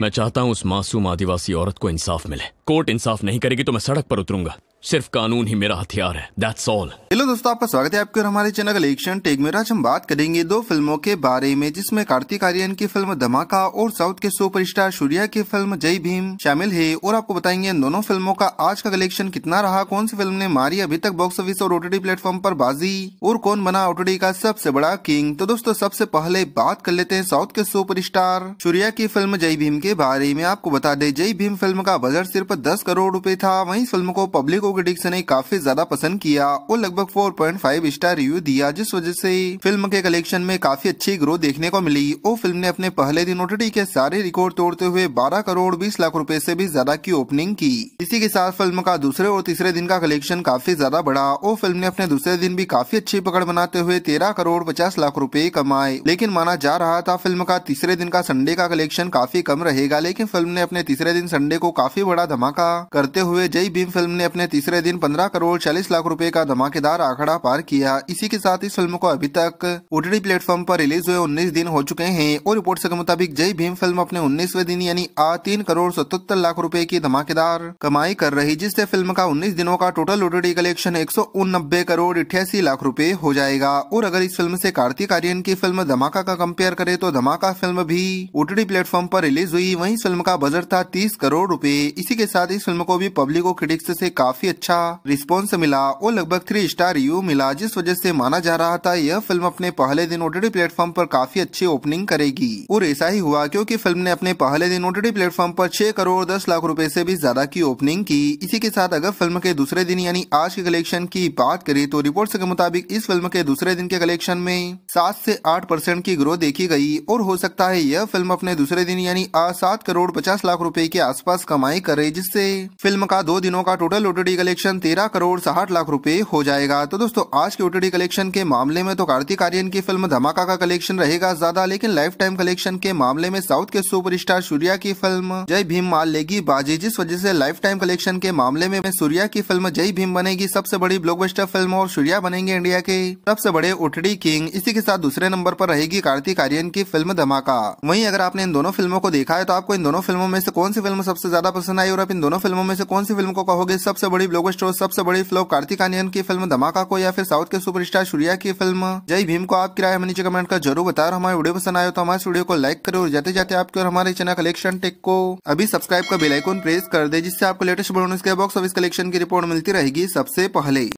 मैं चाहता हूँ उस मासूम आदिवासी औरत को इंसाफ मिले कोर्ट इंसाफ नहीं करेगी तो मैं सड़क पर उतरूंगा सिर्फ कानून ही मेरा हथियार है दैट्स ऑल हेलो दोस्तों आपका स्वागत है आपके और हमारे चैनल कलेक्शन टेक में आज हम बात करेंगे दो फिल्मों के बारे में जिसमें कार्तिक आर्यन की फिल्म धमाका और साउथ के सुपरस्टार सूर्या की फिल्म जय भीम शामिल है और आपको बताएंगे इन दोनों फिल्मों का आज का कलेक्शन कितना रहा कौन सी फिल्म ने मारी अभी तक बॉक्स ऑफिस और ओटीडी प्लेटफॉर्म आरोप बाजी और कौन बना ओटीडी का सबसे बड़ा किंग तो दोस्तों सबसे पहले बात कर लेते हैं साउथ के स्टार सूर्या की फिल्म जय भीम के बारे में आपको बता दे जय भीम फिल्म का बजट सिर्फ दस करोड़ रूपए था वही फिल्म को पब्लिक को क्रिटिक्स ने काफी ज्यादा पसंद किया और लगभग 4.5 स्टार रिव्यू दिया जिस वजह से फिल्म के कलेक्शन में काफी अच्छी ग्रोथ देखने को मिली और फिल्म ने अपने पहले दिन ओटीटी के सारे रिकॉर्ड तोड़ते हुए 12 करोड़ 20 लाख रुपए से भी ज्यादा की ओपनिंग की इसी के साथ फिल्म का दूसरे और तीसरे दिन का कलेक्शन काफी ज्यादा बढ़ा और फिल्म ने अपने दूसरे दिन भी काफी अच्छी पकड़ बनाते हुए तेरह करोड़ पचास लाख रूपए कमाए लेकिन माना जा रहा था फिल्म का तीसरे दिन का संडे का कलेक्शन काफी कम रहेगा लेकिन फिल्म ने अपने तीसरे दिन संडे को काफी बड़ा धमाका करते हुए जय भीम फिल्म ने अपने तीसरे दिन 15 करोड़ 40 लाख रुपए का धमाकेदार आंकड़ा पार किया इसी के साथ इस फिल्म को अभी तक ओटीडी प्लेटफॉर्म पर रिलीज हुए 19 दिन हो चुके हैं और रिपोर्ट के मुताबिक जय भीम फिल्म अपने उन्नीसवे दिन यानी आ तीन करोड़ सतहत्तर लाख रूपए की धमाकेदार कमाई कर रही जिससे फिल्म का उन्नीस दिनों का टोटल ओटीडी कलेक्शन एक करोड़ अठासी लाख रूपए हो जाएगा और अगर इस फिल्म ऐसी कार्तिक आर्यन की फिल्म धमाका का कम्पेयर करे तो धमाका फिल्म भी ओटीडी प्लेटफॉर्म आरोप रिलीज हुई वही फिल्म का बजट था तीस करोड़ रूपए इसी के साथ इस फिल्म को भी पब्लिक और क्रिटिक्स ऐसी काफी काफी अच्छा रिस्पॉन्स मिला और लगभग थ्री स्टार रिव्यू मिला जिस वजह से माना जा रहा था यह फिल्म अपने पहले दिन ओटीटी प्लेटफॉर्म पर काफी अच्छी ओपनिंग करेगी और ऐसा ही हुआ क्योंकि फिल्म ने अपने पहले दिन ओटीटी प्लेटफॉर्म पर 6 करोड़ 10 लाख रुपए से भी ज्यादा की ओपनिंग की इसी के साथ अगर फिल्म के दूसरे दिन यानी आज के कलेक्शन की बात करें तो रिपोर्ट के मुताबिक इस फिल्म के दूसरे दिन के कलेक्शन में सात से आठ परसेंट की ग्रोथ देखी गई और हो सकता है यह फिल्म अपने दूसरे दिन यानी आज सात करोड़ पचास लाख रूपए के आसपास कमाई करे जिससे फिल्म का दो दिनों का टोटल ओटीटी कलेक्शन तेरह करोड़ साठ लाख रुपए हो जाएगा तो दोस्तों आज के ओटीटी कलेक्शन के मामले में तो कार्तिक आर्यन की फिल्म धमाका का कलेक्शन रहेगा ज्यादा लेकिन लाइफ टाइम कलेक्शन के मामले में साउथ के सुपरस्टार सूर्या की फिल्म जय भीम माल लेगी बाजी जिस वजह से लाइफ टाइम कलेक्शन के मामले में सूर्या की फिल्म जय भीम बनेगी सबसे बड़ी ब्लॉक फिल्म और सूर्या बनेंगे इंडिया के सबसे बड़े ओटडी किंग इसी के साथ दूसरे नंबर आरोप रहेगी कार्तिक आर्यन की फिल्म धमाका वही अगर आपने इन दोनों फिल्मों को देखा है तो आपको इन दोनों फिल्मों में से कौन सी फिल्म सबसे ज्यादा पसंद आई और आप इन दोनों फिल्मों में से कौन सी फिल्म को कहोगे सबसे बड़ी बड़ी स्टोर सबसे बड़ी फ्लॉप कार्तिक आनियन की फिल्म धमाका को या फिर साउथ के सुपरस्टार सूर्या की फिल्म जय भीम को आप किराया नीचे कमेंट कर जरूर बताओ हमारे वीडियो पसंद आयो तो हमारे वीडियो को लाइक करो और जाते जाते आपके और हमारे चैनल कलेक्शन टेक को अभी सब्सक्राइब का बेलाइकोन प्रेस कर दे जिससे आपको लेटेस्ट बॉक्स ऑफिस कलेक्शन की रिपोर्ट मिलती रहेगी सबसे पहले